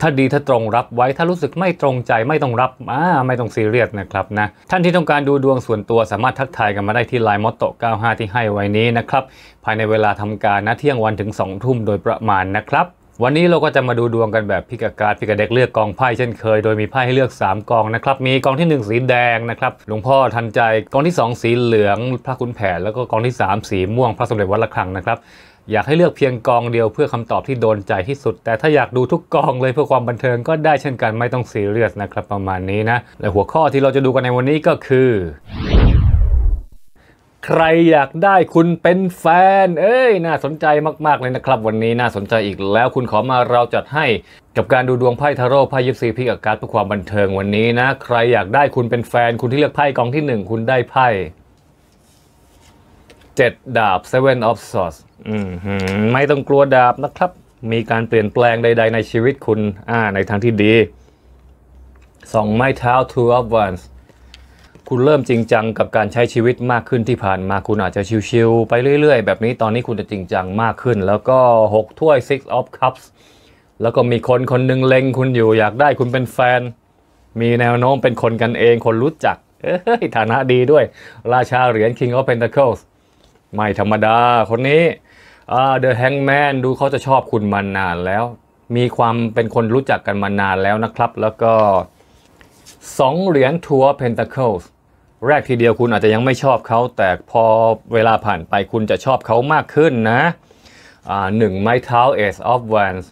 ถ้าดีถ้าตรงรับไว้ถ้ารู้สึกไม่ตรงใจไม่ต้องรับอ่าไม่ต้องซีเรียสนะครับนะท่านที่ต้องการดูดวงส่วนตัวสามารถทักทายกันมาได้ที่ไลน์มอตโต95 ที่ให้ไว้นี้นะครับภายในเวลาทำการนะเที่ยงวันถึง2ทุ่มโดยประมาณนะครับ วันนี้เราก็จะมาดูดวงกันแบบพิกการพิกเด็กเลือกกองไพ่เช่นเคยโดยมีไพ่ให้เลือก 3 กองนะครับ มีกองที่ 1 สีแดงนะครับ หลวงพ่อทันใจกองที่ 2 สีเหลือง พระคุณแผน แล้วก็กองที่ 3สีม่วงพระสมเด็จวัดระฆังนะครับอยากให้เลือกเพียงกองเดียวเพื่อคำตอบที่โดนใจที่สุด แต่ถ้าอยากดูทุกกองเลยเพื่อความบันเทิงก็ได้เช่นกันไม่ต้องซีเรียสนะครับประมาณนี้นะและหัวข้อที่เราจะดูกันในวันนี้ก็คือ ใครอยากได้คุณเป็นแฟน เอ้ยน่าสนใจมากๆ เลยนะครับวันนี้น่าสนใจอีกแล้วคุณขอมาเราจัดให้กับการดูดวงไพ่ทาโร่ไพ่ยิปซีพีกับการเพื่อความบันเทิงวันนี้นะใครอยากได้คุณเป็นแฟน คุณที่เลือกไพ่กองที่ 1 คุณได้ไพ่เจ็ดดาบ Seven of Swords ไม่ต้องกลัวดาบนะครับ มีการเปลี่ยนแปลงใดๆ ในชีวิตคุณ อ่า ในทางที่ดี สองไม้เท้า Two of Wands คุณเริ่มจริงจังกับการใช้ชีวิตมากขึ้นที่ผ่านมา คุณอาจจะชิวๆไปเรื่อยๆ แบบนี้ ตอนนี้คุณจะจริงจังมากขึ้น แล้วก็ 6 ถ้วย Six of Cups แล้วก็มีคนคนหนึ่งเล็งคุณอยู่ อยากได้คุณเป็นแฟน มีแนวโน้มเป็นคนกันเอง คนรู้จักฐานะดีด้วย ราชาเหรียญ King of Pentacles ไม่ธรรมดา คนนี้เดอะแฮงแมนดูเขาจะชอบคุณมานานแล้ว มีความเป็นคนรู้จักกันมานานแล้วนะครับแล้วก็สองเหรียญทัวร์เพนทาเคิลแรกทีเดียวคุณอาจจะยังไม่ชอบเขาแต่พอเวลาผ่านไปคุณจะชอบเขามากขึ้นนะหนึ่งไม้เท้า Ace of Wands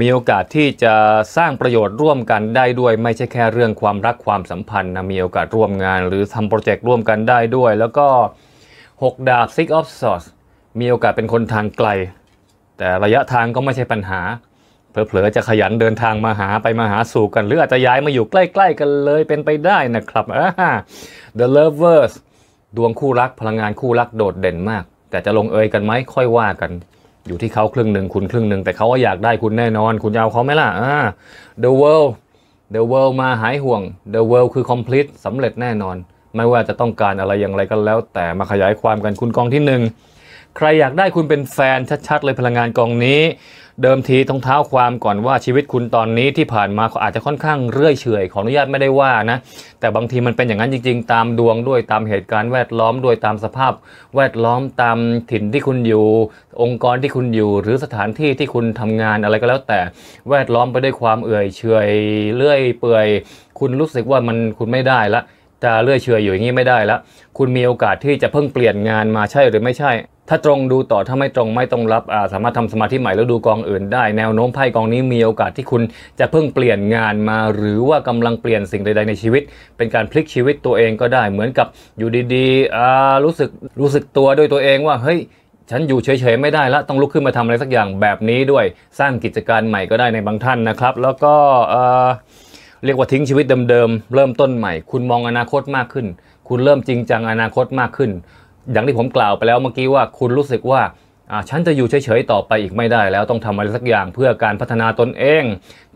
มีโอกาสที่จะสร้างประโยชน์ร่วมกันได้ด้วยไม่ใช่แค่เรื่องความรักความสัมพันธ์นะ มีโอกาสร่วมงาน หรือทำโปรเจกต์ร่วมกันได้ด้วย แล้วก็6 ดาบ Six of Swords มีโอกาสเป็นคนทางไกล แต่ระยะทางก็ไม่ใช่ปัญหา เผลอๆจะขยันเดินทางมาหาไปมาหาสู่กัน หรืออาจจะย้ายมาอยู่ใกล้ๆกันเลยเป็นไปได้นะครับ The Lovers ดวงคู่รักพลังงานคู่รักโดดเด่นมาก แต่จะลงเอยกันไหมค่อยว่ากัน อยู่ที่เขาครึ่งหนึ่งคุณครึ่งหนึ่ง แต่เขาว่าอยากได้คุณแน่นอน คุณจะเอาเขาไหมล่ะ The World The World มาหายห่วง The World คือ complete สำเร็จแน่นอนไม่ว่าจะต้องการอะไรอย่างไรก็แล้ว แต่มาขยายความกันคุณกองที่1ใครอยากได้คุณเป็นแฟนชัดๆ เลยพลังงานกองนี้ เดิมทีต้องเท้าความก่อนว่าชีวิตคุณตอนนี้ที่ผ่านมาอาจจะค่อนข้างเรื่อยเฉยขออนุญาตไม่ได้ว่านะแต่บางทีมันเป็นอย่างนั้นจริง ๆ ตามดวงด้วยตามเหตุการณ์แวดล้อมด้วยตามสภาพ แวดล้อมตามถิ่นที่คุณอยู่ องค์กรที่คุณอยู่ หรือสถานที่ที่คุณทำงานอะไรก็แล้ว แต่แวดล้อมไปด้วยความเอื่อยเฉยเรื่อย เปื่อยคุณรู้สึกว่ามันคุณไม่ได้ละจะเลื่อยเชื่ออยู่อย่างนี้ไม่ได้แล้ว คุณมีโอกาสที่จะเพิ่งเปลี่ยนงานมาใช่หรือไม่ใช่ ถ้าตรงดูต่อถ้าไม่ตรงไม่ตรงรับ สามารถทำสมาธิใหม่แล้วดูกองอื่น ได้ แนวโน้มไพ่กองนี้มีโอกาสที่คุณจะเพิ่งเปลี่ยนงานมาหรือว่ากำลังเปลี่ยนสิ่งใดๆในชีวิต เป็นการพลิกชีวิตตัวเองก็ได้เหมือนกับอยู่ดีๆรู้สึกรู้สึกตัวด้วยตัวเองว่าเฮ้ยฉันอยู่เฉยๆไม่ได้ละต้องลุกขึ้นมาทำอะไรสักอย่างแบบนี้ด้วย สร้างกิจการใหม่ก็ได้ในบางท่านนะครับ แล้วก็เรียกว่าทิ้งชีวิตเดิมๆเริ่มต้นใหม่คุณมองอนาคตมากขึ้น คุณเริ่มจริงจังอนาคตมากขึ้น อย่างที่ผมกล่าวไปแล้วเมื่อกี้ว่าคุณรู้สึกว่า ฉันจะอยู่เฉยๆต่อไปอีกไม่ได้แล้วต้องทำอะไรสักอย่างเพื่อการพัฒนาตนเอง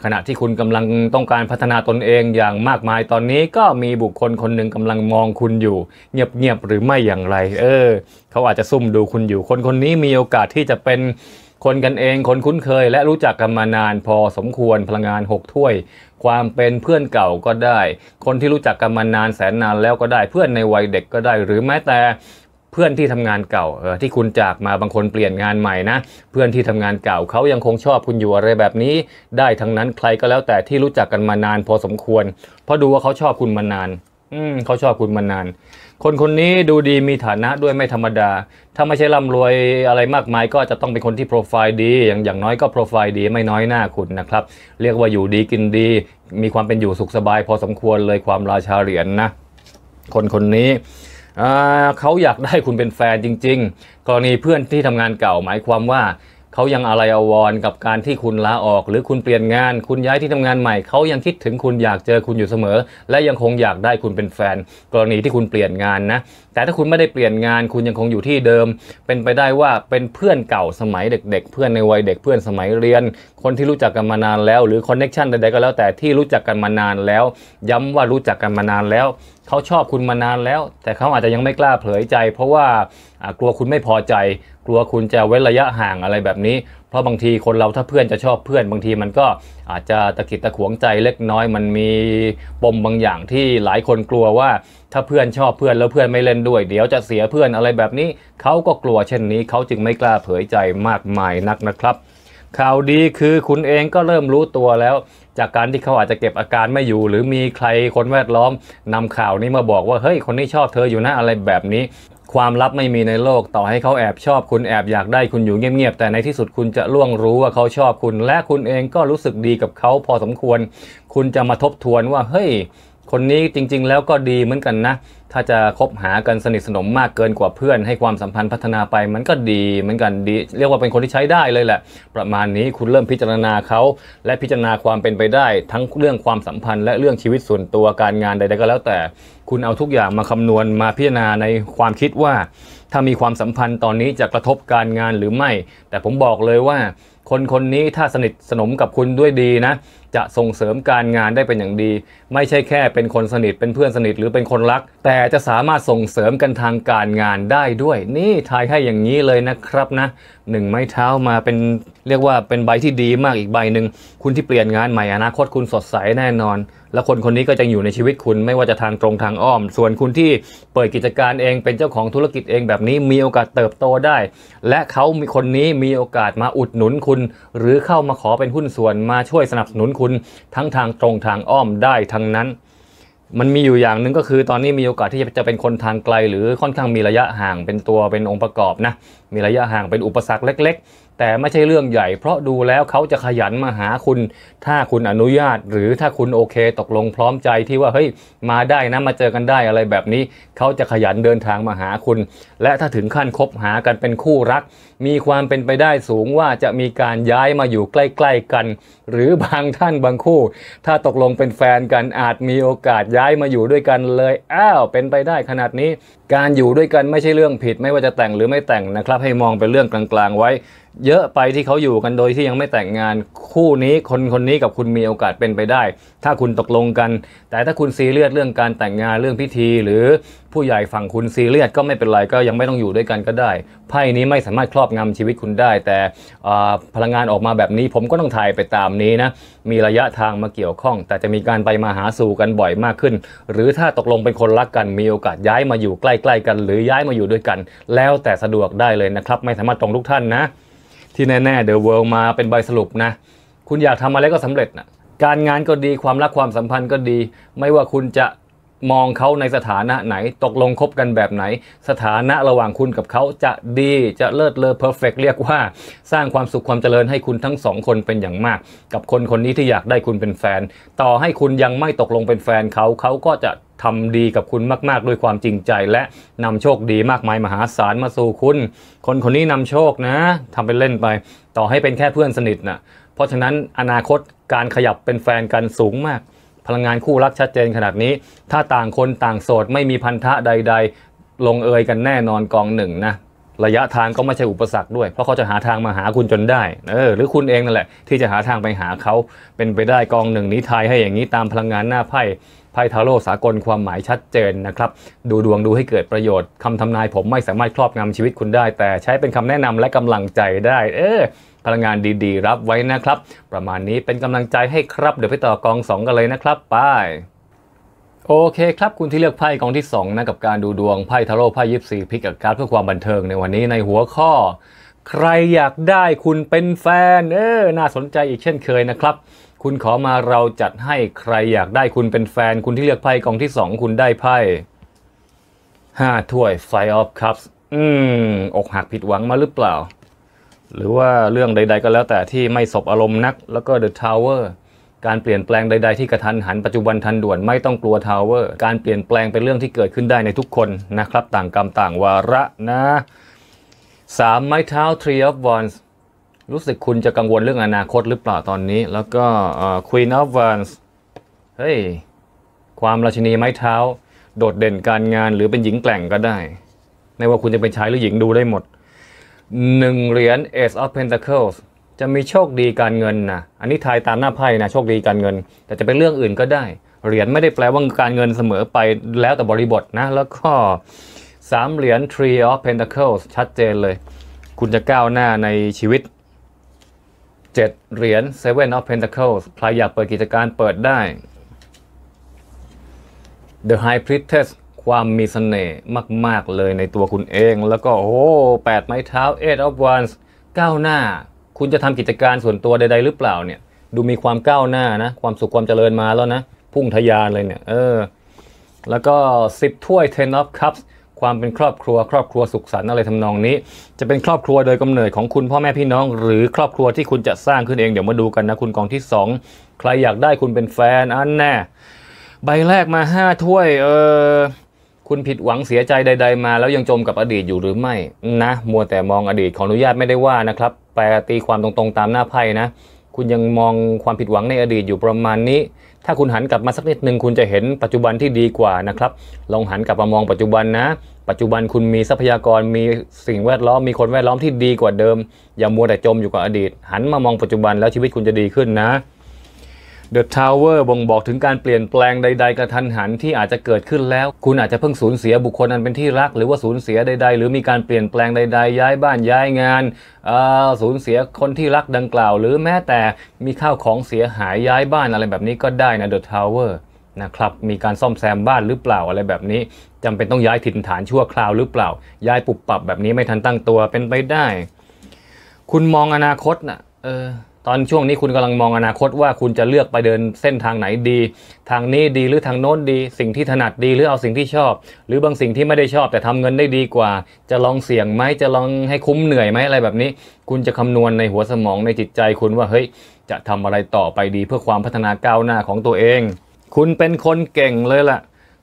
ขณะที่คุณกำลังต้องการพัฒนาตนเองอย่างมากมายตอนนี้ก็มีบุคคลคนหนึ่งกำลังมองคุณอยู่ เงียบๆหรือไม่อย่างไร เออ เขาอาจจะซุ่มดูคุณอยู่ คนคนนี้มีโอกาสที่จะเป็นคนกันเองคนคุ้นเคย และรู้จักกันมานาน พอสมควรพลังงาน6ถ้วย ความเป็นเพื่อนเก่าก็ได้ คนที่รู้จักกันมานานแสนนานแล้วก็ได้ เพื่อนในวัยเด็กก็ได้ หรือแม้แต่เพื่อนที่ทำงานเก่า เออที่คุณจากมาบางคนเปลี่ยนงานใหม่นะเพื่อนที่ทำงานเก่าเขายังคงชอบคุณอยู่อะไรแบบนี้ ได้ทั้งนั้นใครก็แล้ว แต่ที่รู้จักกันมานาน พอสมควรเพราะดูว่าเขาชอบคุณมานานอืมเขาชอบคุณมานานคนคนนี้ดูดีมีฐานะด้วยไม่ธรรมดา ถ้าไม่ใช่ร่ำรวยอะไรมากมายก็จะต้องเป็นคนที่โปรไฟล์ดีอย่างอย่างน้อยก็โปรไฟล์ดีไม่น้อยหน้าคุณนะครับเรียกว่าอยู่ดีกินดี มีความเป็นอยู่สุขสบาย พอสมควรเลยความราชาเหรียญนนะคนคนนี้เขาอยากได้คุณเป็นแฟนจริง ๆ กรณีเพื่อนที่ทำงานเก่าหมายความว่าเขายังอะไรอวรกับการที่คุณลาออกหรือคุณเปลี่ยนงานคุณย้ายที่ทำงานใหม่ เขายังคิดถึงคุณอยากเจอคุณอยู่เสมอและยังคงอยากได้คุณเป็นแฟน กรณีที่คุณเปลี่ยนงานนะ แต่ถ้าคุณไม่ได้เปลี่ยนงานคุณยังคงอยู่ที่เดิม เป็นไปได้ว่าเป็นเพื่อนเก่าสมัยเด็ก ๆ เพื่อนในวัยเด็กเพื่อนสมัยเรียน คนที่รู้จักกันมานานแล้วหรือคอนเน็กชันใดๆ ก็แล้วแต่ที่รู้จักกันมานานแล้ว ย้ำว่ารู้จักกันมานานแล้วเขาชอบคุณมานานแล้วแต่เขาอาจจะยังไม่กล้าเผยใจ เพราะว่ากลัวคุณไม่พอใจ กลัวคุณจะเว้นระยะห่างอะไรแบบนี้ เพราะบางทีคนเราถ้าเพื่อนจะชอบเพื่อนบางทีมันก็อาจจะตะขิดตะขวงใจเล็กน้อยมันมีปมบางอย่างที่หลายคนกลัวว่าถ้าเพื่อนชอบเพื่อนแล้วเพื่อนไม่เล่นด้วย เดี๋ยวจะเสียเพื่อนอะไรแบบนี้ เขาก็กลัวเช่นนี้ เขาจึงไม่กล้าเผยใจมากมายนักนะครับข่าวดีคือคุณเองก็เริ่มรู้ตัวแล้ว จากการที่เขาอาจจะเก็บอาการไม่อยู่หรือมีใครคนแวดล้อม นำข่าวนี้มาบอกว่าเฮ้ย คนนี้ชอบเธออยู่นะอะไรแบบนี้ ความลับไม่มีในโลกต่อให้เขาแอบชอบคุณแอบอยากได้คุณอยู่เงียบๆแต่ในที่สุดคุณจะล่วงรู้ว่าเขาชอบคุณ และคุณเองก็รู้สึกดีกับเขา พอสมควร คุณจะมาทบทวนว่าเฮ้ยคนนี้จริงๆ แล้วก็ดีเหมือนกันนะ ถ้าจะคบหากันสนิทสนมมากเกินกว่าเพื่อน ให้ความสัมพันธ์พัฒนาไปมันก็ดีเหมือนกันดี เรียกว่าเป็นคนที่ใช้ได้เลยแหละ ประมาณนี้ คุณเริ่มพิจารณาเขาและพิจารณาความเป็นไปได้ ทั้งเรื่องความสัมพันธ์และเรื่องชีวิตส่วนตัวการงานใดๆก็แล้ว แต่คุณเอาทุกอย่างมาคำนวณมาพิจารณาในความคิดว่า ถ้ามีความสัมพันธ์ตอนนี้จะกระทบการงานหรือไม่ แต่ผมบอกเลยว่า คนคนนี้ถ้าสนิทสนมกับคุณด้วยดีนะจะส่งเสริมการงานได้เป็นอย่างดี ไม่ใช่แค่เป็นคนสนิทเป็นเพื่อนสนิทหรือเป็นคนรักแต่จะสามารถส่งเสริมกันทางการงานได้ด้วย นี่ทายให้อย่างนี้เลยนะครับนะหนึ่งไม้เท้ามาเป็นเรียกว่าเป็นใบที่ดีมากอีกใบหนึ่งคุณที่เปลี่ยนงานใหม่อนาคตคุณสดใสแน่นอน และคนคนนี้ก็จะอยู่ในชีวิตคุณไม่ว่าจะทางตรงทางอ้อม ส่วนคุณที่เปิดกิจการเอง เป็นเจ้าของธุรกิจเอง แบบนี้มีโอกาสเติบโตได้ และเขามีคนนี้มีโอกาสมาอุดหนุนคุณ หรือเข้ามาขอเป็นหุ้นส่วนมาช่วยสนับสนุนคุณทั้งทางตรงทางอ้อมได้ทั้งนั้น มันมีอยู่อย่างหนึ่งก็คือตอนนี้มีโอกาสที่จะเป็นคนทางไกลหรือค่อนข้างมีระยะห่างเป็นตัวเป็นองค์ประกอบนะ มีระยะห่างเป็นอุปสรรคเล็ก ๆ แต่ไม่ใช่เรื่องใหญ่ เพราะดูแล้วเขาจะขยันมาหาคุณ ถ้าคุณอนุญาต หรือถ้าคุณโอเคตกลงพร้อมใจที่ว่าเฮ้ยมาได้นะมาเจอกันได้อะไรแบบนี้เขาจะขยันเดินทางมาหาคุณ และถ้าถึงขั้นคบหากันเป็นคู่รักมีความเป็นไปได้สูงว่าจะมีการย้ายมาอยู่ใกล้ๆกัน หรือบางท่านบางคู่ ถ้าตกลงเป็นแฟนกัน อาจมีโอกาสย้ายมาอยู่ด้วยกันเลยอ้าวเป็นไปได้ขนาดนี้ การอยู่ด้วยกันไม่ใช่เรื่องผิดไม่ว่าจะแต่งหรือไม่แต่งนะครับ ให้มองเป็นเรื่องกลางๆไว้ เยอะไปที่เขาอยู่กันโดยที่ยังไม่แต่งงานคู่นี้คนคนนี้กับคุณมีโอกาสเป็นไปได้ ถ้าคุณตกลงกัน แต่ถ้าคุณซีเรียสเรื่องการแต่งงานเรื่องพิธีหรือผู้ใหญ่ฝั่งคุณซีเรียสก็ไม่เป็นไรก็ยังไม่ต้องอยู่ด้วยกันก็ได้ไพ่นี้ไม่สามารถครอบงำชีวิตคุณได้แต่พลังงานออกมาแบบนี้ผมก็ต้องถ่ายไปตามนี้นะ มีระยะทางมาเกี่ยวข้องแต่จะมีการไปมาหาสู่กันบ่อยมากขึ้น หรือถ้าตกลงเป็นคนรักกันมีโอกาสย้ายมาอยู่ใกล้ๆกัน หรือย้ายมาอยู่ด้วยกัน แล้วแต่สะดวกได้เลยนะครับไม่สามารถตรงทุกท่านนะที่แน่ๆเดอะเวิลด์มาเป็นใบสรุปนะคุณอยากทำอะไรก็สำเร็จนะการงานก็ดีความรักความสัมพันธ์ก็ดีไม่ว่าคุณจะมองเขาในสถานะไหนตกลงคบกันแบบไหน สถานะระหว่างคุณกับเขาจะดีจะเลิศเลอเพอร์เฟกเรียกว่า สร้างความสุขความเจริญให้คุณทั้งสองคนเป็นอย่างมาก กับคนคนนี้ที่อยากได้คุณเป็นแฟน ต่อให้คุณยังไม่ตกลงเป็นแฟนเขาเขาก็จะทำดีกับคุณมากๆ ด้วยความจริงใจและนำโชคดีมากมายมหาศาลมาสู่คุณ คนคนนี้นำโชคนะทำเป็นเล่นไป ต่อให้เป็นแค่เพื่อนสนิทนะเพราะฉะนั้นอนาคตการขยับเป็นแฟนกันสูงมากพลังงานคู่รักชัดเจนขนาดนี้ ถ้าต่างคนต่างโสดไม่มีพันธะใด ๆ ลงเอยกันแน่นอนกองหนึ่งนะ ระยะทางก็ไม่ใช่อุปสรรคด้วย เพราะเขาจะหาทางมาหาคุณจนได้ เออ หรือคุณเองนั่นแหละ ที่จะหาทางไปหาเขาเป็นไปได้กองหนึ่งนี้ทายให้อย่างนี้ตามพลังงานหน้าไพ่ไพ่ทาโร่สากลความหมายชัดเจนนะครับ ดูดวงดูให้เกิดประโยชน์คำทำนายผมไม่สามารถครอบงำชีวิตคุณได้ แต่ใช้เป็นคำแนะนำและกำลังใจได้ เออ พลังงานดีๆ รับไว้นะครับ ประมาณนี้เป็นกำลังใจให้ครับ เดี๋ยวไปต่อกองสองกันเลยนะครับ ไป โอเคครับ คุณที่เลือกไพ่กองที่2นะกับการดูดวงไพ่ทาโร่ไพ่ยิปซีพิกกับการเพื่อความบันเทิงในวันนี้ในหัวข้อ ใครอยากได้คุณเป็นแฟน เออ น่าสนใจอีกเช่นเคยนะครับคุณขอมาเราจัดให้ใครอยากได้คุณเป็นแฟนคุณที่เลือกไพ่กองที่สองคุณได้ไพ่ห้าถ้วยไฟออฟคัพอืมอกหักผิดหวังมาหรือเปล่า หรือว่าเรื่องใดๆก็แล้วแต่ที่ไม่สบอารมณ์นัก แล้วก็เดอะทาวเวอร์การเปลี่ยนแปลงใดๆที่กระทันหันปัจจุบันทันด่วนไม่ต้องกลัวทาวเวอร์การเปลี่ยนแปลงเป็นเรื่องที่เกิดขึ้นได้ในทุกคนนะครับต่างกรรมต่างวาระนะสามไม้เท้า Tree of Wands รู้สึกคุณจะกังวลเรื่องอนาคตหรือเปล่าตอนนี้ แล้วก็ Queen of Wands เฮ้ย ความราชินีไม้เท้า โดดเด่นการงานหรือเป็นหญิงแกล่งก็ได้ไม่ว่าคุณจะเป็นชายหรือหญิงดูได้หมดหนึ่งเหรียญ Ace of Pentacles จะมีโชคดีการเงินนะอันนี้ทายตามหน้าไพ่นะ โชคดีการเงิน แต่จะเป็นเรื่องอื่นก็ได้ เหรียญไม่ได้แปลว่าการเงินเสมอไปแล้วแต่บริบทนะแล้วก็สามเหรียญ Tree of Pentacles ชัดเจนเลย คุณจะก้าวหน้าในชีวิต7เหรียญ Seven of Pentacles ใครอยากเปิดกิจการเปิดได้ The High Priestess ความมีสเสน่ห์มากๆเลยในตัวคุณเองแล้วก็โอ้แปดไม้เท้า Eight of Wands ก้าวหน้า คุณจะทำกิจการส่วนตัวใดๆหรือเปล่าเนี่ย ดูมีความก้าวหน้านะ ความสุข ความเจริญมาแล้วนะ พุ่งทะยานเลยเนี่ย เออ แล้วก็ 10 ถ้วย Ten of Cups ความเป็นครอบครัวครอบครัวสุขสันต์อะไรทำนองนี้ จะเป็นครอบครัวโดยกำเนิดของคุณพ่อแม่พี่น้องหรือครอบครัวที่คุณจะสร้างขึ้นเอง เดี๋ยวมาดูกันนะคุณกองที่2ใครอยากได้คุณเป็นแฟนอันแน่ใบแรกมา 5ถ้วยเออคุณผิดหวังเสียใจใดๆ มา แล้วยังจมกับอดีตอยู่หรือไม่นะ มัวแต่มองอดีตขออนุญาตไม่ได้ว่านะครับแปลตีความตรงๆ ตามหน้าไพ่นะ คุณยังมองความผิดหวังในอดีตอยู่ประมาณนี้ถ้าคุณหันกลับมาสักนิดหนึ่งคุณจะเห็นปัจจุบันที่ดีกว่านะครับลองหันกลับมามองปัจจุบันนะ ปัจจุบันคุณมีทรัพยากรมีสิ่งแวดล้อมมีคนแวดล้อมที่ดีกว่าเดิม อย่ามัวแต่จมอยู่กับอดีต หันมามองปัจจุบันแล้วชีวิตคุณจะดีขึ้นนะ The Tower บ่งบอกถึงการเปลี่ยนแปลงใด ๆกระทันหันที่อาจจะเกิดขึ้นแล้ว คุณอาจจะเพิ่งสูญเสียบุคคลนั้นเป็นที่รัก หรือว่าสูญเสียใดๆ หรือมีการเปลี่ยนแปลงใด ๆ ย้ายบ้านย้ายงานสูญเสียคนที่รักดังกล่าว หรือแม้แต่มีข้าวของเสียหายย้ายบ้านอะไรแบบนี้ก็ได้นะ The Tower นะครับมีการซ่อมแซมบ้านหรือเปล่าอะไรแบบนี้ จำเป็นต้องย้ายถิ่นฐานชั่วคราว หรือเปล่า ย้ายปุบปรับแบบนี้ไม่ทันตั้งตัวเป็นไปได้ คุณมองอนาคตนะ่ะเออตอนช่วงนี้คุณกำลังมองอนาคตว่าคุณจะเลือกไปเดินเส้นทางไหนดี ทางนี้ดีหรือทางโน้นดี สิ่งที่ถนัดดีหรือเอาสิ่งที่ชอบ หรือบางสิ่งที่ไม่ได้ชอบแต่ทำเงินได้ดีกว่า จะลองเสี่ยงไหมจะลองให้คุ้มเหนื่อยไหมอะไรแบบนี้ คุณจะคำนวณในหัวสมองในจิตใจคุณว่าเฮ้ย จะทำอะไรต่อไปดีเพื่อความพัฒนาก้าวหน้าของตัวเอง คุณเป็นคนเก่งเลยล่ะ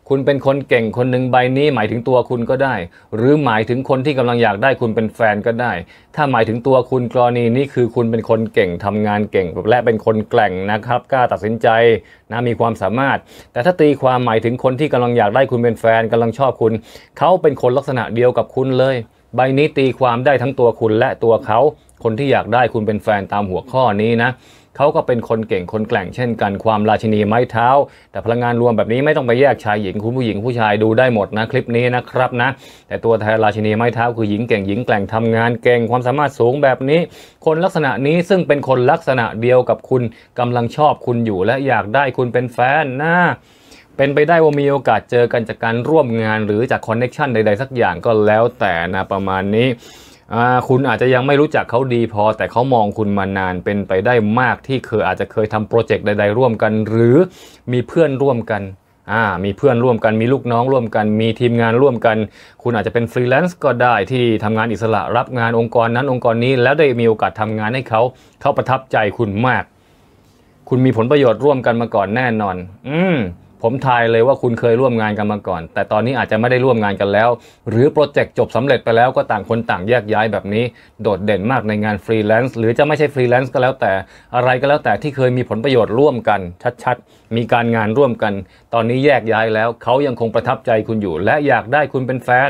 คุณเป็นคนเก่งคนหนึ่งใบนี้หมายถึงตัวคุณก็ได้ หรือหมายถึงคนที่กำลังอยากได้คุณเป็นแฟนก็ได้ ถ้าหมายถึงตัวคุณกรณีนี้คือคุณเป็นคนเก่งทำงานเก่งและเป็นคนแกล่งนะครับกล้าตัดสินใจนะมีความสามารถ แต่ถ้าตีความหมายถึงคนที่กำลังอยากได้คุณเป็นแฟนกำลังชอบคุณเขาเป็นคนลักษณะเดียวกับคุณเลย ใบนี้ตีความได้ทั้งตัวคุณและตัวเขาคนที่อยากได้คุณเป็นแฟนตามหัวข้อนี้นะเขาก็เป็นคนเก่งคนแกล่งเช่นกันความราชินีไม้เท้า แต่พลังงานรวมแบบนี้ไม่ต้องไปแยกชายหญิงคุณผู้หญิงผู้ชายดูได้หมดนะ คลิปนี้นะครับนะแต่ตัวแทนราชินีไม้เท้าคือหญิงเก่งหญิงแกล่งทำงานเก่งความสามารถสูงแบบนี้ คนลักษณะนี้ซึ่งเป็นคนลักษณะเดียวกับคุณกำลังชอบคุณอยู่และอยากได้คุณเป็นแฟนนะ เป็นไปได้ว่ามีโอกาสเจอกันจากการร่วมงาน หรือจากคอนเน็ชันใดๆสักอย่างก็แล้วแต่นะประมาณนี้คุณอาจจะยังไม่รู้จักเขาดีพอ แต่เขามองคุณมานานเป็นไปได้มากที่เคยอาจจะเคยทำโปรเจกต์ใดๆร่วมกัน หรือมีเพื่อนร่วมกันมีเพื่อนร่วมกันมีลูกน้อง ร่วมกัน มีทีมงานร่วมกัน คุณอาจจะเป็นฟรีแลนซ์ก็ได้ที่ทำงานอิสระรับงานองค์กรนั้นองค์กรนี้ แล้วได้มีโอกาสทำงานให้เขาเขาประทับใจคุณมาก คุณมีผลประโยชน์ร่วมกันมาก่อนแน่นอน อืมผมทายเลยว่าคุณเคยร่วมงานกันมาก่อน แต่ตอนนี้อาจจะไม่ได้ร่วมงานกันแล้ว หรือโปรเจกต์จบสำเร็จไปแล้วก็ต่างคนต่างแยกย้ายแบบนี้ โดดเด่นมากในงานฟรีแลนซ์หรือจะไม่ใช่ฟรีแลนซ์ก็แล้วแต่อะไรก็แล้วแต่ที่เคยมีผลประโยชน์ร่วมกัน ชัดๆ มีการงานร่วมกัน ตอนนี้แยกย้ายแล้วเขายังคงประทับใจคุณอยู่ และอยากได้คุณเป็นแฟน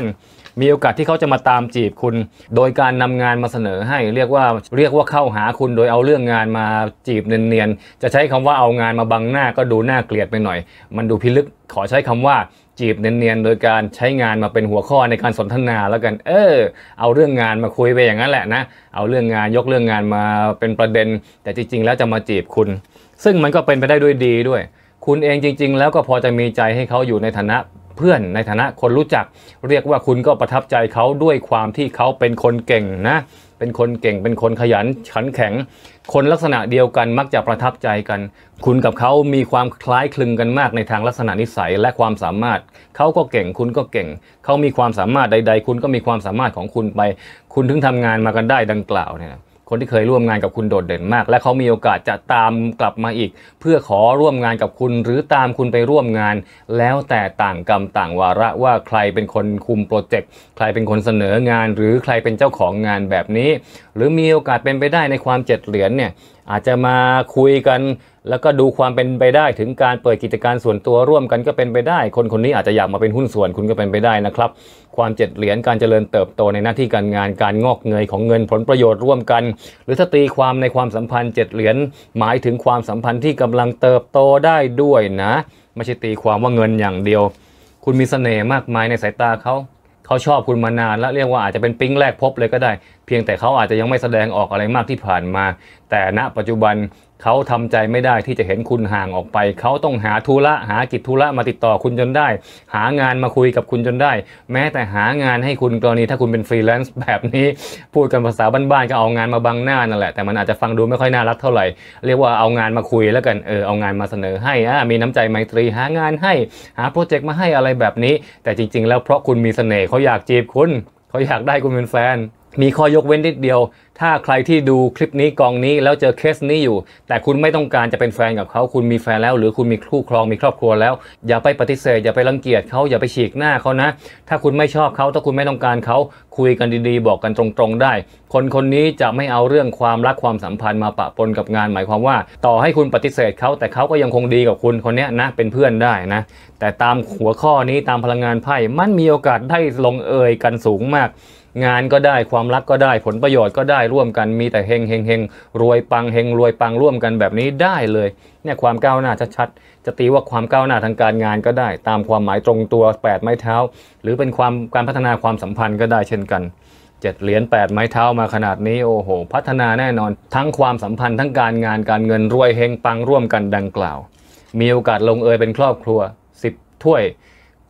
มีโอกาสที่เขาจะมาตามจีบคุณ โดยการนำงานมาเสนอให้เรียกว่าเรียกว่าเข้าหาคุณโดยเอาเรื่องงานมาจีบเนียนๆ จะใช้คำว่าเอางานมาบังหน้าก็ดูน่าเกลียดไปหน่อย มันดูพิลึกขอใช้คำว่าจีบเนียนๆโดยการใช้งานมาเป็นหัวข้อในการสนทนา แล้วกันเออเอาเรื่องงานมาคุยไปอย่างนั้นแหละนะ เอาเรื่องงานยกเรื่องงานมาเป็นประเด็น แต่จริงๆแล้วจะมาจีบคุณ ซึ่งมันก็เป็นไปได้ด้วยดีด้วย คุณเองจริง ๆ แล้วก็พอจะมีใจให้เขาอยู่ในฐานะเพื่อนในฐานะคนรู้จักเรียกว่าคุณก็ประทับใจเขาด้วยความที่เขาเป็นคนเก่งนะ เป็นคนเก่งเป็นคนขยันขันแข็ง คนลักษณะเดียวกันมักจะประทับใจกัน คุณกับเขามีความคล้ายคลึงกันมากในทางลักษณะนิสัย และความสามารถเขาก็เก่ง คุณก็เก่ง เขามีความสามารถใด ๆ คุณก็มีความสามารถของคุณไป คุณถึงทำงานมากันได้ดังกล่าวเนี่ยคนที่เคยร่วมงานกับคุณโดดเด่นมาก และเขามีโอกาสจะตามกลับมาอีก เพื่อขอร่วมงานกับคุณหรือตามคุณไปร่วมงาน แล้วแต่ต่างกรรมต่างวาระว่าใครเป็นคนคุมโปรเจกต์ใครเป็นคนเสนองานหรือใครเป็นเจ้าของงานแบบนี้ หรือมีโอกาสเป็นไปได้ในความเจ็ดเหรียญเนี่ย อาจจะมาคุยกันแล้วก็ดูความเป็นไปได้ ถึงการเปิดกิจการส่วนตัวร่วมกันก็เป็นไปได้ คนคนนี้อาจจะอยากมาเป็นหุ้นส่วนคุณก็เป็นไปได้นะครับ ความเจ็ดเหรียญการเจริญเติบโตในหน้าที่การงาน การงอกเงยของเงินผลประโยชน์ร่วมกัน หรือถ้าตีความในความสัมพันธ์เจ็ดเหรียญหมายถึงความสัมพันธ์ที่กำลังเติบโตได้ด้วยนะไม่ใช่ตีความว่าเงินอย่างเดียว คุณมีสเสน่ห์มากมายในสายตาเขาเขาชอบคุณมานานแล้วเรียกว่าอาจจะเป็นปิ๊งแรกพบเลยก็ได้ เพียงแต่เขาอาจจะยังไม่แสดงออกอะไรมากที่ผ่านมา แต่ณ ปัจจุบันเขาทำใจไม่ได้ที่จะเห็นคุณห่างออกไป เขาต้องหาธุระหากิจธุระมาติดต่อคุณจนได้ หางานมาคุยกับคุณจนได้ แม้แต่หางานให้คุณกรณีถ้าคุณเป็นฟรีแลนซ์แบบนี้ พูดกันภาษาบ้านๆก็เอางานมาบังหน้านั่นแหละ แต่มันอาจจะฟังดูไม่ค่อยน่ารักเท่าไหร่ เรียกว่าเอางานมาคุยแล้วกัน เออเอางานมาเสนอให้อ่ามีน้ำใจไมตรีหางานให้ หาโปรเจกต์มาให้อะไรแบบนี้ แต่จริงๆ แล้วเพราะคุณมีเสน่ห์เขาอยากจีบคุณ เขาอยากได้คุณเป็นแฟนมีข้อยกเว้นนิดเดียว ถ้าใครที่ดูคลิปนี้กองนี้แล้วเจอเคสนี้อยู่ แต่คุณไม่ต้องการจะเป็นแฟนกับเขา คุณมีแฟนแล้ว หรือคุณมีคู่ครองมีครอบครัวแล้ว อย่าไปปฏิเสธอย่าไปรังเกียจเขาอย่าไปฉีกหน้าเขานะ ถ้าคุณไม่ชอบเขา ถ้าคุณไม่ต้องการเขาคุยกันดีๆบอกกันตรงๆ ได้ คนคนนี้จะไม่เอาเรื่องความรักความสัมพันธ์มาปะปนกับงาน หมายความว่า ต่อให้คุณปฏิเสธเขา แต่เขาก็ยังคงดีกับคุณคนนี้นะเป็นเพื่อนได้นะ แต่ตามหัวข้อนี้ตามพลังงานไพ่มันมีโอกาสได้ลงเอยกันสูงมากงานก็ได้ความรักก็ได้ผลประโยชน์ก็ได้ร่วมกันมีแต่เฮงเฮงเฮงรวยปังเฮงรวยปังร่วมกันแบบนี้ได้เลย เนี่ยความก้าวหน้าชัดๆจะตีว่าความก้าวหน้าทางการงานก็ได้ ตามความหมายตรงตัว8ไม้เท้า หรือเป็นความการพัฒนาความสัมพันธ์ก็ได้เช่นกันเจ็ดเหรียญ8ไม้เท้ามาขนาดนี้โอ้โหพัฒนาแน่นอน ทั้งความสัมพันธ์ทั้งการงานการเงินรวยเฮงปังร่วมกันดังกล่าวมีโอกาสลงเอยเป็นครอบครัว 10 ถ้วย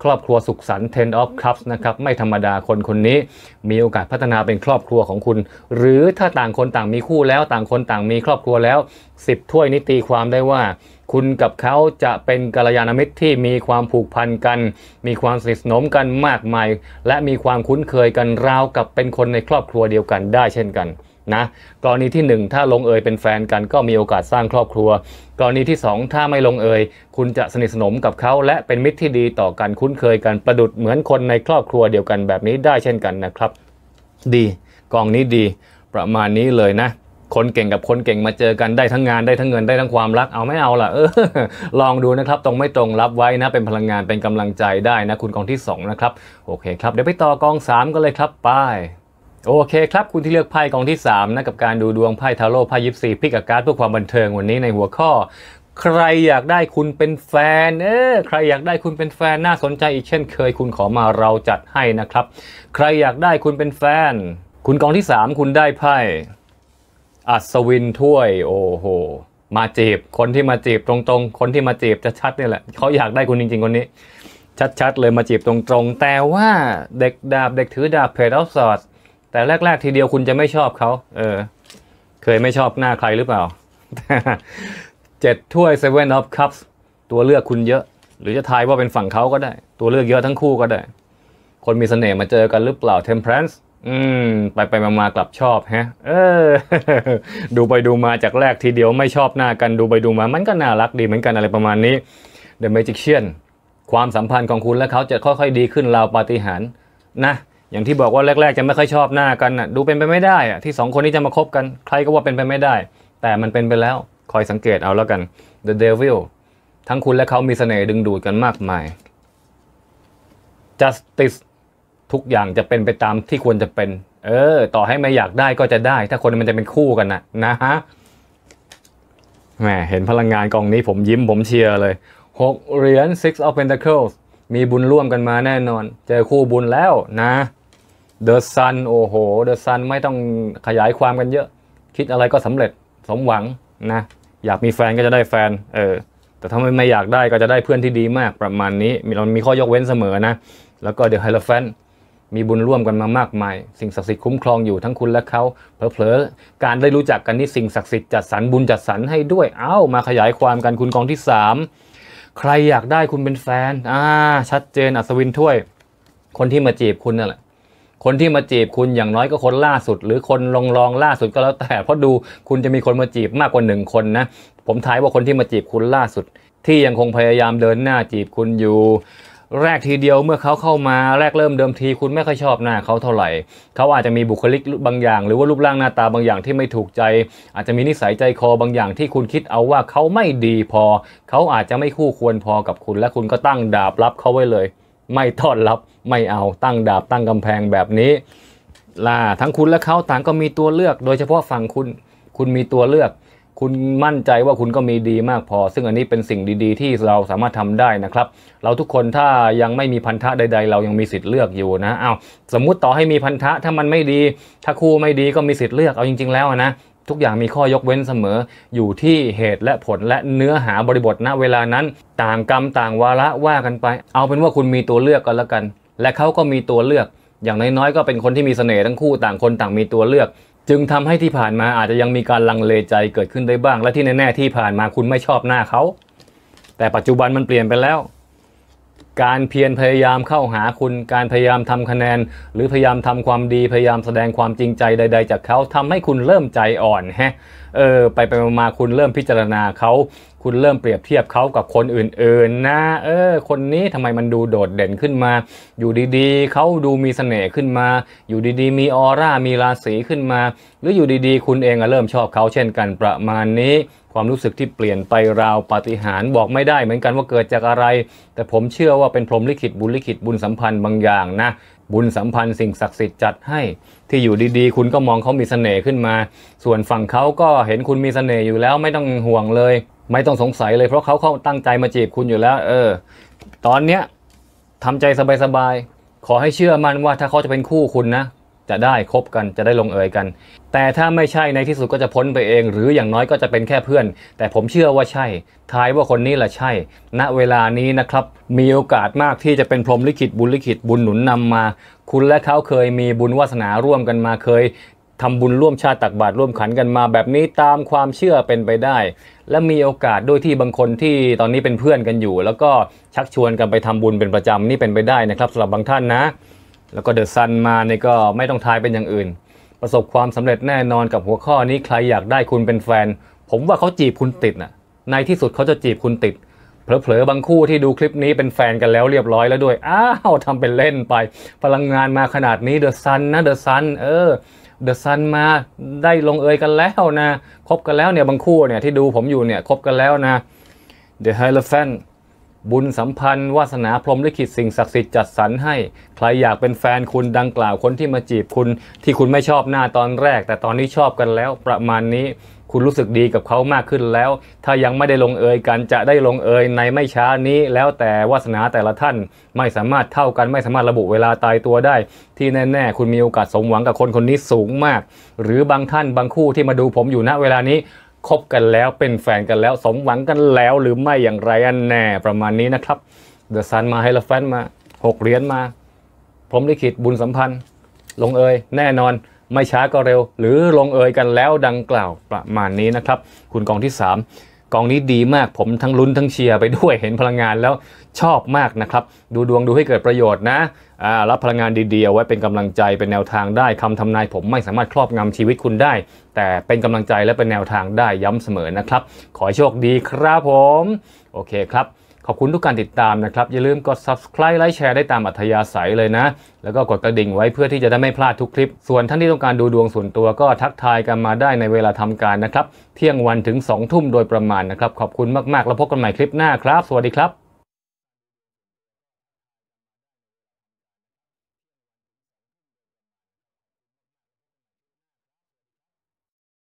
ครอบครัวสุขสันต์ Ten of Cups นะครับไม่ธรรมดาคนคนนี้มีโอกาสพัฒนาเป็นครอบครัวของคุณ หรือถ้าต่างคนต่างมีคู่แล้วต่างคนต่างมีครอบครัวแล้ว10ถ้วยนี้ตีความได้ว่าคุณกับเขาจะเป็นกัลยาณมิตรที่มีความผูกพันกัน มีความสนิทสนมกันมากมาย และมีความคุ้นเคยกันราวกับเป็นคนในครอบครัวเดียวกันได้เช่นกันนะกรณีที่ 1 ถ้าลงเอยเป็นแฟนกันก็มีโอกาสสร้างครอบครัว กรณีที่2ถ้าไม่ลงเอยคุณจะสนิทสนมกับเขา และเป็นมิตรที่ดีต่อกันคุ้นเคยกันประดุดเหมือนคนในครอบครัวเดียวกันแบบนี้ได้เช่นกันนะครับ ดี กองนี้ดี ประมาณนี้เลยนะ คนเก่งกับคนเก่งมาเจอกันได้ทั้งงานได้ทั้งเงินได้ทั้งความรัก เอาไม่เอาล่ะเออลองดูนะครับ ตรงไม่ตรงรับไว้นะ เป็นพลังงานเป็นกำลังใจได้นะคุณกองที่2นะครับโอเคครับเดี๋ยวไปต่อกอง3กันเลยครับไปโอเคครับคุณที่เลือกไพ่กองที่3นะกับการดูดวงไพ่ทาโร่ไพ่ยิปซีพิกอัการ์ดเพื่อความบันเทิงวันนี้ในหัวข้อ ใครอยากได้คุณเป็นแฟน เออใครอยากได้คุณเป็นแฟนน่าสนใจอีกเช่นเคยคุณขอมาเราจัดให้นะครับ ใครอยากได้คุณเป็นแฟน คุณกองที่3คุณได้ไพ่อัศวินถ้วยโอ้โหมาจีบ คนที่มาจีบตรงๆคนที่มาจีบจะชัดนี่แหละเขาอยากได้คุณจริงๆคนนี้ ชัดๆ เลยมาจีบตรงๆแต่ว่าเด็กดาบเด็กถือดาบเพลทอสอดแต่แรก ๆ ทีเดียวคุณจะไม่ชอบเขา เออ เคยไม่ชอบหน้าใครหรือเปล่า เจ็ดถ้วยเซเว่นออฟคัพตัวเลือกคุณเยอะ หรือจะทายว่าเป็นฝั่งเขาก็ได้ ตัวเลือกเยอะทั้งคู่ก็ได้ คนมีเสน่ห์มาเจอกันหรือเปล่าเทมเพลนส์อืม ไปไปมามากลับชอบฮะ เออ ดูไปดูมาจากแรกทีเดียวไม่ชอบหน้ากันดูไปดูมามันก็น่ารักดีเหมือนกันอะไรประมาณนี้ The Magician ความสัมพันธ์ของคุณและเขาจะค่อยๆดีขึ้นราวปาฏิหาริย์นะอย่างที่บอกว่าแรก ๆจะไม่ค่อยชอบหน้ากันน่ะดูเป็นไปไม่ได้อะที่สองคนนี้จะมาคบกันใครก็ว่าเป็นไปไม่ได้ แต่มันเป็นไปแล้วคอยสังเกตเอาแล้วกัน The Devil ทั้งคุณและเขามีเสน่ห์ดึงดูดกันมากมาย Justice ทุกอย่างจะเป็นไปตามที่ควรจะเป็น เออ ต่อให้ไม่อยากได้ก็จะได้ ถ้าคนมันจะเป็นคู่กันนะนะฮะแหมเห็นพลังงานกองนี้ผมยิ้มผมเชียร์เลยหกเหรียญ six of pentacles มีบุญร่วมกันมาแน่นอน เจอคู่บุญแล้วนะเดอะซันโอ้โหเดอะซันไม่ต้องขยายความกันเยอะ คิดอะไรก็สำเร็จ สมหวังนะ อยากมีแฟนก็จะได้แฟน เออ แต่ถ้าไม่ไม่อยากได้ก็จะได้เพื่อนที่ดีมากประมาณนี้ มีเรามีข้อยกเว้นเสมอนะ แล้วก็เดยวไฮโลแฟนมีบุญร่วมกันมามากมายสิ่งศักดิ์สิทธิ์คุ้มครองอยู่ทั้งคุณและเขาเผลอๆ การได้รู้จักกันนี่สิ่งศักดิ์สิทธิ์จัดสรรบุญจัดสรรให้ด้วยเอ้า มาขยายความกันคุณกองที่สามใครอยากได้คุณเป็นแฟน อ่า ชัดเจน อัศวินถ้วย คนที่มาจีบคุณนั่นแหละ คนที่มาจีบคุณอย่างน้อยก็คนล่าสุด หรือคนลองลองล่าสุดก็แล้วแต่ เพราะดูคุณจะมีคนมาจีบมากกว่าหนึ่งคนนะ ผมทายว่าคนที่มาจีบคุณล่าสุด ที่ยังคงพยายามเดินหน้าจีบคุณอยู่แรกทีเดียวเมื่อเขาเข้ามาแรกเริ่มเดิมที คุณไม่ค่อยชอบหน้าเขาเท่าไหร่เขาอาจจะมีบุคลิกบางอย่าง หรือว่ารูปร่างหน้าตาบางอย่างที่ไม่ถูกใจ อาจจะมีนิสัยใจคอบางอย่างที่คุณคิดเอาว่าเขาไม่ดีพอเขาอาจจะไม่คู่ควรพอกับคุณและคุณก็ตั้งดาบรับเขาไว้เลย ไม่ต้อนรับไม่เอาตั้งดาบตั้งกำแพงแบบนี้ ล่ะทั้งคุณและเขาต่างก็มีตัวเลือก โดยเฉพาะฝั่งคุณคุณมีตัวเลือกคุณมั่นใจว่าคุณก็มีดีมากพอ ซึ่งอันนี้เป็นสิ่งดี ๆ ที่เราสามารถทำได้นะครับ เราทุกคนถ้ายังไม่มีพันธะใดๆ เรายังมีสิทธิ์เลือกอยู่นะเอาสมมุติต่อให้มีพันธะถ้ามันไม่ดีถ้าคู่ไม่ดีก็มีสิทธิ์เลือกเอาจริงๆแล้วนะทุกอย่างมีข้อยกเว้นเสมออยู่ที่เหตุและผลและเนื้อหาบริบทณเวลานั้นต่างกรรมต่างวาระว่ากันไป เอาเป็นว่าคุณมีตัวเลือกกันแล้วกัน และเขาก็มีตัวเลือก อย่างน้อยๆก็เป็นคนที่มีเสน่ห์ทั้งคู่ต่างคนต่างมีตัวเลือกจึงทำให้ที่ผ่านมาอาจจะยังมีการลังเลใจเกิดขึ้นได้บ้าง และที่แน่ ๆ ที่ผ่านมาคุณไม่ชอบหน้าเขา แต่ปัจจุบันมันเปลี่ยนไปแล้วการเพียรพยายามเข้าหาคุณการพยายามทำคะแนน หรือพยายามทำความดีพยายามแสดงความจริงใจใด ๆ จากเขาทำให้คุณเริ่มใจอ่อนฮะ เออไปไปมาคุณเริ่มพิจารณาเขา คุณเริ่มเปรียบเทียบเขากับคนอื่น ๆ นะ เออ คนนี้ทำไมมันดูโดดเด่นขึ้นมา อยู่ดีๆ เขาดูมีเสน่ห์ขึ้นมา อยู่ดีๆ มีออร่ามีราศีขึ้นมา หรืออยู่ดีๆ คุณเองก็เริ่มชอบเขาเช่นกันประมาณนี้ความรู้สึกที่เปลี่ยนไปราวปาฏิหาริย์บอกไม่ได้เหมือนกันว่าเกิดจากอะไร แต่ผมเชื่อว่าเป็นพรหมลิขิตบุญลิขิต บุญสัมพันธ์บางอย่างนะ บุญสัมพันธ์สิ่งศักดิ์สิทธิ์จัดให้ที่อยู่ดีๆ คุณก็มองเขามีเสน่ห์ขึ้นมา ส่วนฝั่งเขาก็เห็นคุณมีเสน่ห์อยู่แล้วไม่ต้องห่วงเลย ไม่ต้องสงสัยเลยเพราะเขาเขาตั้งใจมาจีบคุณอยู่แล้ว เออ ตอนเนี้ยทำใจสบายๆขอให้เชื่อมั่นว่าถ้าเขาจะเป็นคู่คุณนะจะได้คบกันจะได้ลงเอยกัน แต่ถ้าไม่ใช่ในที่สุดก็จะพ้นไปเอง หรืออย่างน้อยก็จะเป็นแค่เพื่อน แต่ผมเชื่อว่าใช่ทายว่าคนนี้แหละใช่ ณเวลานี้นะครับมีโอกาสมากที่จะเป็นพรหมลิขิตบุญลิขิตบุญหนุนนำมา คุณและเขาเคยมีบุญวาสนาร่วมกันมาเคยทำบุญร่วมชาติตักบาตรร่วมขันกันมา แบบนี้ตามความเชื่อเป็นไปได้ และมีโอกาสด้วยที่บางคนที่ตอนนี้เป็นเพื่อนกันอยู่ แล้วก็ชักชวนกันไปทำบุญเป็นประจำนี่เป็นไปได้นะครับสำหรับบางท่านนะแล้วก็เดอะซันมาเนี่ยก็ไม่ต้องทายเป็นอย่างอื่น ประสบความสำเร็จแน่นอนกับหัวข้อนี้ใครอยากได้คุณเป็นแฟน ผมว่าเขาจีบคุณติดน่ะในที่สุดเขาจะจีบคุณติด เผลอๆบางคู่ที่ดูคลิปนี้เป็นแฟนกันแล้วเรียบร้อยแล้วด้วย อ้าวทำเป็นเล่นไป พลังงานมาขนาดนี้เดอะซันนะเดอะซันเออเดอะซันมาได้ลงเอยกันแล้วนะคบกันแล้วเนี่ยบางคู่เนี่ยที่ดูผมอยู่เนี่ยคบกันแล้วนะเดอะไฮเลฟฟนบุญสัมพันธ์วาสนาพรมลิขิตสิ่งศักดิ์สิทธิ์จัดสรรให้ ใครอยากเป็นแฟนคุณดังกล่าวคนที่มาจีบคุณที่คุณไม่ชอบหน้าตอนแรก แต่ตอนนี้ชอบกันแล้วประมาณนี้ คุณรู้สึกดีกับเขามากขึ้นแล้ว ถ้ายังไม่ได้ลงเอยกันจะได้ลงเอยในไม่ช้านี้แล้วแต่วาสนาแต่ละท่านไม่สามารถเท่ากันไม่สามารถระบุเวลาตายตัวได้ ที่แน่ ๆ คุณมีโอกาสสมหวังกับคนคนนี้สูงมาก หรือบางท่านบางคู่ที่มาดูผมอยู่ณเวลานี้คบกันแล้วเป็นแฟนกันแล้ว สมหวังกันแล้วหรือไม่อย่างไรอันแน่ประมาณนี้นะครับเดอะซันมาให้ลแฟนมาหกเหรียญมาพรมลิขิตบุญสัมพันธ์ ลงเอย แน่นอนไม่ช้าก็เร็ว หรือลงเอยกันแล้วดังกล่าวประมาณนี้นะครับ คุณกองที่ 3กองนี้ดีมากผมทั้งลุ้นทั้งเชียร์ไปด้วยเห็นพลังงานแล้วชอบมากนะครับ ดูดวงดูให้เกิดประโยชน์นะรับพลังงานดีๆ ไว้เป็นกำลังใจเป็นแนวทางได้คำทำนายผมไม่สามารถครอบงำชีวิตคุณได้ แต่เป็นกำลังใจและเป็นแนวทางได้ย้ำเสมอนะครับ ขอโชคดีครับผม โอเคครับ ขอบคุณทุกการติดตามนะครับ อย่าลืมกด subscribe ไลค์แชร์ได้ตามอัธยาศัยเลยนะ แล้วก็กดกระดิ่งไว้เพื่อที่จะได้ไม่พลาดทุกคลิป ส่วนท่านที่ต้องการดูดวงส่วนตัวก็ทักทายกันมาได้ในเวลาทำการนะครับเที่ยงวันถึง2ทุ่มโดยประมาณนะครับ ขอบคุณมากๆแล้วพบกันใหม่คลิปหน้าครับ สวัสดีครับ